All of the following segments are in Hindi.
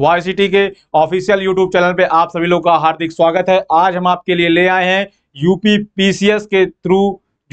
वाई के ऑफिशियल यूट्यूब चैनल पे आप सभी लोग का हार्दिक स्वागत है आज हम आपके लिए ले आए हैं यूपी पीसीएस के थ्रू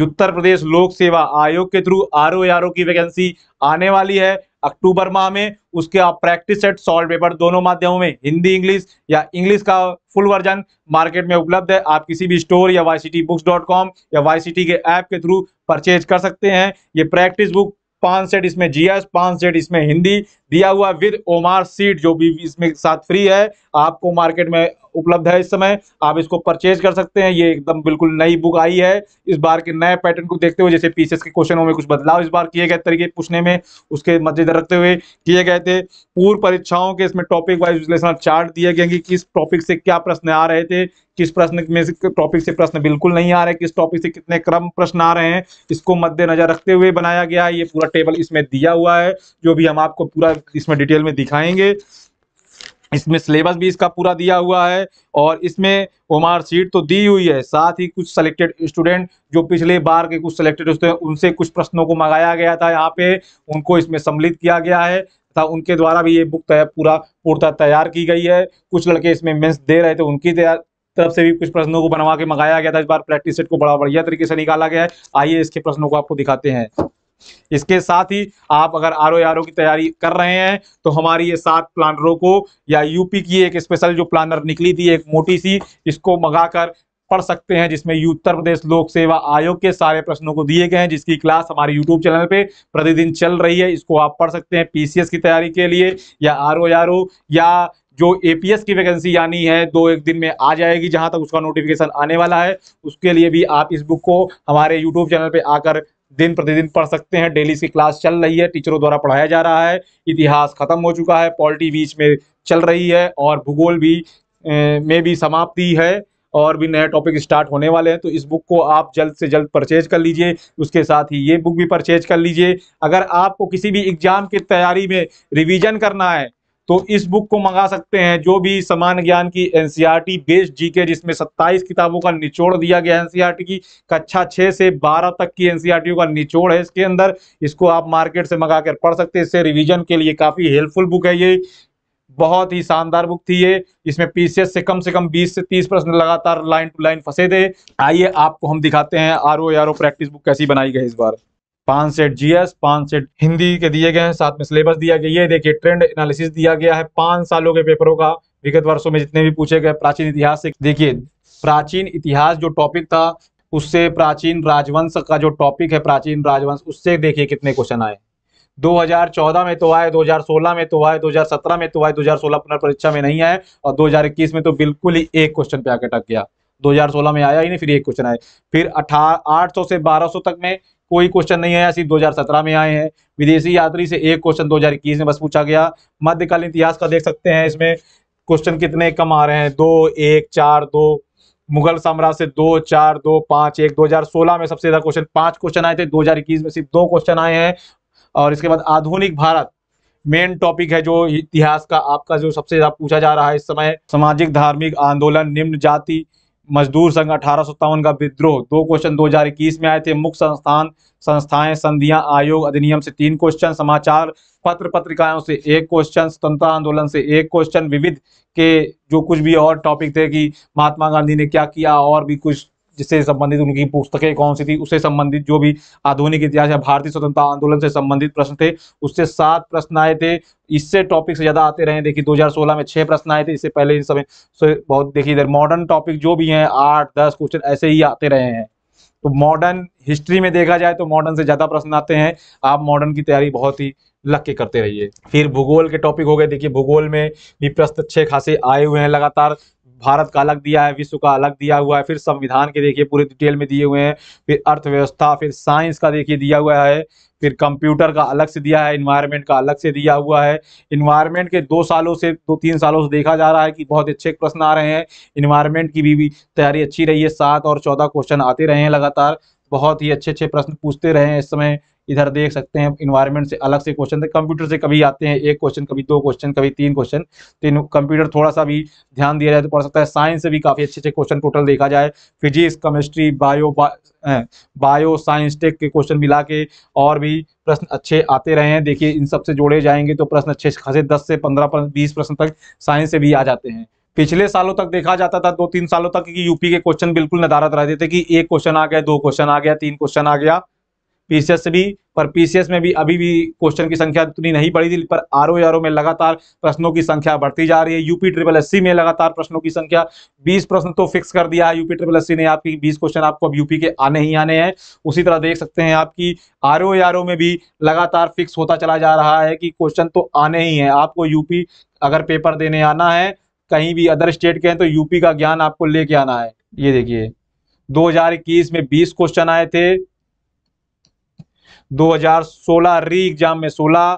उत्तर प्रदेश लोक सेवा आयोग के थ्रू आर ओ की वैकेंसी आने वाली है अक्टूबर माह में उसके आप प्रैक्टिस सेट सॉल्व पेपर दोनों माध्यमों में हिंदी इंग्लिश या इंग्लिश का फुल वर्जन मार्केट में उपलब्ध है आप किसी भी स्टोर या वाई बुक्स डॉट कॉम या वाई के ऐप के थ्रू परचेज कर सकते हैं ये प्रैक्टिस बुक पांच सेट इसमें जीएस पांच सेट इसमें हिंदी दिया हुआ विद ओमार सीट जो भी इसमें साथ फ्री है आपको मार्केट में उपलब्ध है इस समय आप इसको परचेज कर सकते हैं ये एकदम बिल्कुल नई बुक आई है इस बार के नए पैटर्न को देखते हुए जैसे पीसीएस के क्वेश्चनों में कुछ बदलाव इस बार किए गए तरीके पूछने में उसके मद्देनजर रखते हुए किए गए थे पूर्व परीक्षाओं के इसमें टॉपिक वाइज विश्लेषण चार्ट दिए गए कि किस टॉपिक से क्या प्रश्न आ रहे थे किस प्रश्न में से टॉपिक से प्रश्न बिल्कुल नहीं आ रहे किस टॉपिक से कितने क्रम प्रश्न आ रहे हैं इसको मद्देनजर रखते हुए बनाया गया है ये पूरा टेबल इसमें दिया हुआ है जो भी हम आपको पूरा इसमें डिटेल में दिखाएंगे इसमें सिलेबस भी इसका पूरा दिया हुआ है और इसमें ओमार सीट तो दी हुई है साथ ही कुछ सिलेक्टेड स्टूडेंट जो पिछले बार के कुछ सेलेक्टेड स्टूडेंट उनसे कुछ प्रश्नों को मंगाया गया था यहाँ पे उनको इसमें सम्मिलित किया गया है तथा उनके द्वारा भी ये बुक पूरा पूर्णता तैयार की गई है कुछ लड़के इसमें मेंस दे रहे थे उनकी तरफ से भी कुछ प्रश्नों को बनवा के मंगाया गया था इस बार प्रैक्टिस सेट को बड़ा बढ़िया तरीके से निकाला गया है आइए इसके प्रश्नों को आपको दिखाते हैं इसके साथ ही आप अगर आर ओ की तैयारी कर रहे हैं तो हमारी ये सात प्लानरों को या यूपी की एक स्पेशल जो प्लानर निकली थी एक मोटी सी इसको मंगाकर पढ़ सकते हैं जिसमें उत्तर प्रदेश लोक सेवा आयोग के सारे प्रश्नों को दिए गए हैं जिसकी क्लास हमारे यूट्यूब चैनल पे प्रतिदिन चल रही है इसको आप पढ़ सकते हैं पीसीएस की तैयारी के लिए या आर ओ ओ आर या जो एपीएस की वैकेंसी यानी है दो एक दिन में आ जाएगी जहां तक उसका नोटिफिकेशन आने वाला है उसके लिए भी आप इस बुक को हमारे यूट्यूब चैनल पर आकर दिन प्रतिदिन पढ़ सकते हैं डेली इसकी क्लास चल रही है टीचरों द्वारा पढ़ाया जा रहा है इतिहास खत्म हो चुका है पॉलिटी बीच में चल रही है और भूगोल भी ए, में भी समाप्ति है और भी नए टॉपिक स्टार्ट होने वाले हैं तो इस बुक को आप जल्द से जल्द परचेज कर लीजिए उसके साथ ही ये बुक भी परचेज कर लीजिए अगर आपको किसी भी एग्ज़ाम की तैयारी में रिवीजन करना है तो इस बुक को मंगा सकते हैं जो भी समान ज्ञान की एनसीईआरटी बेस्ड जीके जिसमें 27 किताबों का निचोड़ दिया गया एनसीईआरटी की कक्षा 6 से 12 तक की एनसीईआरटी का निचोड़ है इसके अंदर इसको आप मार्केट से मंगा कर पढ़ सकते हैं इससे रिविजन के लिए काफ़ी हेल्पफुल बुक है ये बहुत ही शानदार बुक थी ये इसमें पीसीएस से कम से कम 20 से 30 प्रश्न लगातार लाइन टू लाइन फंसे थे आइए आपको हम दिखाते हैं आर ओ प्रैक्टिस बुक कैसी बनाई गई इस बार पांच सेट जीएस पांच सेट हिंदी के दिए गए हैं साथ में सिलेबस दिया गया ये देखिए ट्रेंड एनालिसिस दिया गया है पांच सालों के पेपरों का विगत वर्षों में जितने भी पूछे गए प्राचीन इतिहास से देखिए प्राचीन इतिहास जो टॉपिक था उससे प्राचीन राजवंश का जो टॉपिक है प्राचीन राजवंश उससे देखिए कितने क्वेश्चन आए 2014 में तो आए 2016 में तो आए 2017 में तो आए 2016 हजार सोलह पुनर्परीक्षा में नहीं आए और 2021 में तो बिल्कुल ही एक क्वेश्चन पे आके टक गया 2016 में आया ही नहीं फिर एक क्वेश्चन आए फिर अठारह आठ से 1200 तक में कोई क्वेश्चन नहीं आया सिर्फ दो में आए हैं विदेशी यात्री से एक क्वेश्चन दो में बस पूछा गया मध्यकालीन इतिहास का देख सकते हैं इसमें क्वेश्चन कितने कम आ रहे हैं दो एक चार दो मुगल साम्राज्य से दो चार दो पांच एक 2016 में सबसे ज्यादा क्वेश्चन पांच क्वेश्चन आए थे 2021 में सिर्फ दो क्वेश्चन आए हैं और इसके बाद आधुनिक भारत मेन टॉपिक है जो इतिहास का आपका जो सबसे ज्यादा पूछा जा रहा है इस समय सामाजिक धार्मिक आंदोलन निम्न जाति मजदूर संघ अठारह का विद्रोह दो क्वेश्चन 2021 में आए थे मुख्य संस्थान संस्थाएं संधियां आयोग अधिनियम से तीन क्वेश्चन समाचार पत्र पत्रिकाओं से एक क्वेश्चन स्वतंत्रता आंदोलन से एक क्वेश्चन विविध के जो कुछ भी और टॉपिक थे कि महात्मा गांधी ने क्या किया और भी कुछ जिससे संबंधित उनकी पुस्तकें कौन सी थी उससे संबंधित जो भी आधुनिक इतिहास या भारतीय स्वतंत्रता आंदोलन से संबंधित प्रश्न थे उससे सात प्रश्न आए थे इससे टॉपिक से ज्यादा आते रहे देखिए 2016 में छह प्रश्न आए थे इससे पहले इन समय बहुत देखिए इधर मॉडर्न टॉपिक जो भी हैं आठ दस क्वेश्चन ऐसे ही आते रहे हैं तो मॉडर्न हिस्ट्री में देखा जाए तो मॉडर्न से ज़्यादा प्रश्न आते हैं आप मॉडर्न की तैयारी बहुत ही लग के करते रहिए फिर भूगोल के टॉपिक हो गए देखिए भूगोल में भी प्रश्न अच्छे खासे आए हुए हैं लगातार भारत का अलग दिया है विश्व का अलग दिया हुआ है फिर संविधान के देखिए पूरे डिटेल में दिए हुए हैं फिर अर्थव्यवस्था फिर साइंस का देखिए दिया हुआ है फिर कंप्यूटर का अलग से दिया है इन्वायरमेंट का अलग से दिया हुआ है इन्वायरमेंट के दो सालों से दो तीन सालों से देखा जा रहा है कि बहुत अच्छे प्रश्न आ रहे हैं इन्वायरमेंट की भी, भी तैयारी अच्छी रही है सात और चौदह क्वेश्चन आते रहे हैं लगातार बहुत ही अच्छे अच्छे प्रश्न पूछते रहे हैं इस समय इधर देख सकते हैं इन्वायरमेंट से अलग से क्वेश्चन कंप्यूटर से कभी आते हैं एक क्वेश्चन कभी दो क्वेश्चन कभी तीन क्वेश्चन तीन कंप्यूटर थोड़ा सा भी ध्यान दिया जाए तो पढ़ सकता है साइंस से भी काफ़ी अच्छे अच्छे क्वेश्चन टोटल देखा जाए physics chemistry bio bio science tech के क्वेश्चन मिला के और भी प्रश्न अच्छे आते रहे हैं देखिए इन सबसे जोड़े जाएंगे तो प्रश्न अच्छे खासे दस से पंद्रह बीस प्रश्न तक साइंस से भी आ जाते हैं पिछले सालों तक देखा जाता था दो तीन सालों तक कि यूपी के क्वेश्चन बिल्कुल नदारत रहते थे कि एक क्वेश्चन आ गया दो क्वेश्चन आ गया तीन क्वेश्चन आ गया पीसीएस भी पर पीसीएस में भी अभी भी क्वेश्चन की संख्या उतनी नहीं बढ़ी थी पर आर ओ आर में लगातार प्रश्नों की संख्या बढ़ती जा रही है यूपी ट्रिपल एस सी में लगातार प्रश्नों की संख्या 20 प्रश्न तो फिक्स कर दिया है यूपी ट्रिपल एस सी ने आपकी 20 क्वेश्चन आपको अब यूपी के आने ही आने हैं उसी तरह देख सकते हैं आपकी आर ओ में भी लगातार फिक्स होता चला जा रहा है कि क्वेश्चन तो आने ही है आपको यूपी अगर पेपर देने आना है कहीं भी अदर स्टेट के हैं तो यूपी का ज्ञान आपको लेके आना है ये देखिए 2021 में 20 क्वेश्चन आए थे 2016 री एग्जाम में 16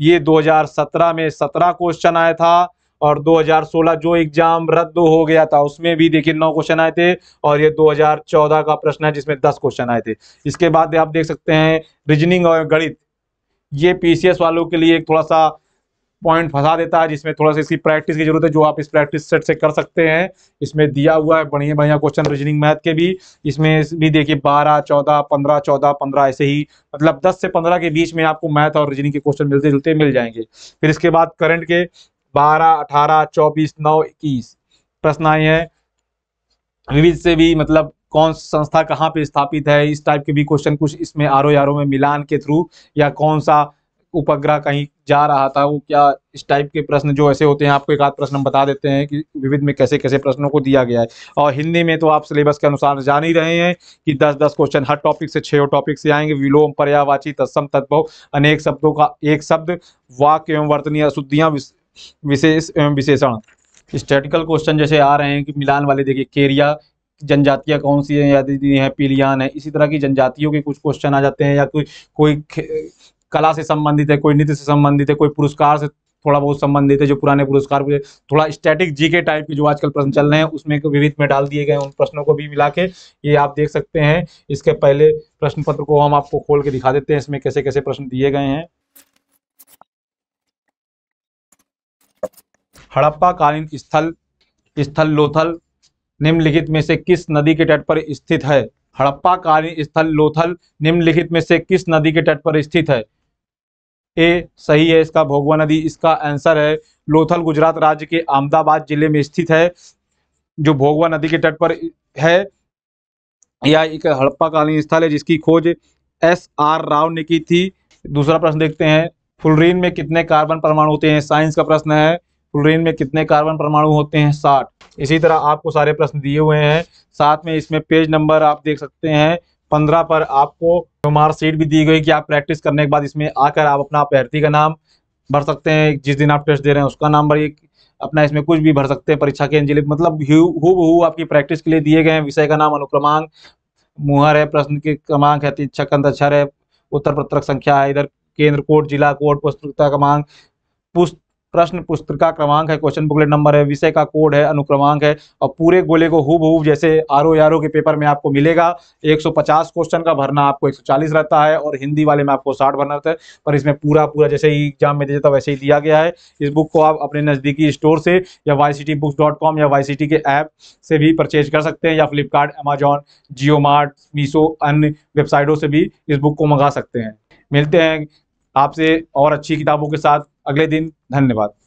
ये 2017 में 17 क्वेश्चन आया था और 2016 जो एग्जाम रद्द हो गया था उसमें भी देखिए नौ क्वेश्चन आए थे और ये 2014 का प्रश्न है जिसमें दस क्वेश्चन आए थे इसके बाद आप देख सकते हैं रीजनिंग और गणित ये पीसीएस वालों के लिए एक थोड़ा सा पॉइंट फंसा देता है जिसमें थोड़ा सा इसकी प्रैक्टिस की जरूरत है जो आप इस प्रैक्टिस सेट से कर सकते हैं इसमें दिया हुआ है बढ़िया बढ़िया क्वेश्चन रीजनिंग मैथ के भी इसमें भी देखिए बारह चौदह पंद्रह चौदह पंद्रह ऐसे ही मतलब दस से पंद्रह के बीच में आपको मैथ और रीजनिंग के क्वेश्चन मिलते जुलते मिल जाएंगे फिर इसके बाद करंट के बारह अठारह चौबीस नौ इक्कीस प्रश्न आए हैं विविध से भी मतलब कौन संस्था कहाँ पे स्थापित है इस टाइप के भी क्वेश्चन कुछ इसमें आर ओ में मिलान के थ्रू या कौन सा उपग्रह कहीं जा रहा था वो क्या इस टाइप के प्रश्न जो ऐसे होते हैं आपको एक आध प्रश्न बता देते हैं कि विविध में कैसे कैसे प्रश्नों को दिया गया है और हिंदी में तो आप सिलेबस के अनुसार जान ही रहे हैं कि दस दस क्वेश्चन हर टॉपिक से छः टॉपिक से आएंगे विलोम पर्यावाची तत्सम तत्व अनेक शब्दों का एक शब्द वाक्य एवं वर्तनीय अशुद्धियाँ विशेष एवं विशेषण स्टेटिकल क्वेश्चन जैसे आ रहे हैं कि मिलान वाले देखिए केरिया जनजातियाँ कौन सी हैं या दीदी है पीलियान है इसी तरह की जनजातियों के कुछ क्वेश्चन आ जाते हैं या कोई कोई कला से संबंधित है कोई नृत्य से संबंधित है कोई पुरस्कार से थोड़ा बहुत संबंधित है जो पुराने पुरस्कार थोड़ा स्टैटिक जीके टाइप के जो आजकल प्रश्न चल रहे हैं उसमें विविध में डाल दिए गए उन प्रश्नों को भी मिला के ये आप देख सकते हैं इसके पहले प्रश्न पत्र को हम आपको खोल के दिखा देते हैं इसमें कैसे कैसे प्रश्न दिए गए हैं हड़प्पा कालीन स्थल स्थल लोथल निम्नलिखित में से किस नदी के तट पर स्थित है हड़प्पा कालीन स्थल लोथल निम्नलिखित में से किस नदी के तट पर स्थित है ए सही है इसका भोगवा नदी इसका आंसर है लोथल गुजरात राज्य के अहमदाबाद जिले में स्थित है जो भोगवा नदी के तट पर है यह एक हड़प्पा कालीन स्थल है जिसकी खोज एस आर राव ने की थी दूसरा प्रश्न देखते हैं फुलरीन में कितने कार्बन परमाणु होते हैं साइंस का प्रश्न है फुलरीन में कितने कार्बन परमाणु होते हैं साठ इसी तरह आपको सारे प्रश्न दिए हुए हैं साथ में इसमें पेज नंबर आप देख सकते हैं पंद्रह पर आपको मार्क सीट भी दी गई कि आप प्रैक्टिस करने के बाद इसमें आकर आप अपना अभ्यर्थी का नाम भर सकते हैं जिस दिन आप टेस्ट दे रहे हैं उसका नाम भरिए अपना इसमें कुछ भी भर सकते हैं परीक्षा के अंजलि मतलब हु आपकी प्रैक्टिस के लिए दिए गए हैं विषय का नाम अनुक्रमांक मुहर है प्रश्न के क्रमांक है शिक्षक अंत अक्षर है उत्तर पत्रक संख्या है इधर केंद्र कोड जिला कोड पुस्तकता क्रमांक पुस्त प्रश्न पुस्तिका क्रमांक है क्वेश्चन बुकलेट नंबर है विषय का कोड है अनुक्रमांक है और पूरे गोले को हु बहूब जैसे आर ओ आर के पेपर में आपको मिलेगा 150 क्वेश्चन का भरना आपको 140 रहता है और हिंदी वाले में आपको 60 भरना रहता है पर इसमें पूरा पूरा जैसे ही एग्जाम में दिया जाता वैसे ही दिया गया है इस बुक को आप अपने नज़दीकी स्टोर से या वाई या वाई के ऐप से भी परचेज कर सकते हैं या Flipkart Amazon Jio Mart Meesho अन्य वेबसाइटों से भी इस बुक को मंगा सकते हैं मिलते हैं आपसे और अच्छी किताबों के साथ अगले दिन धन्यवाद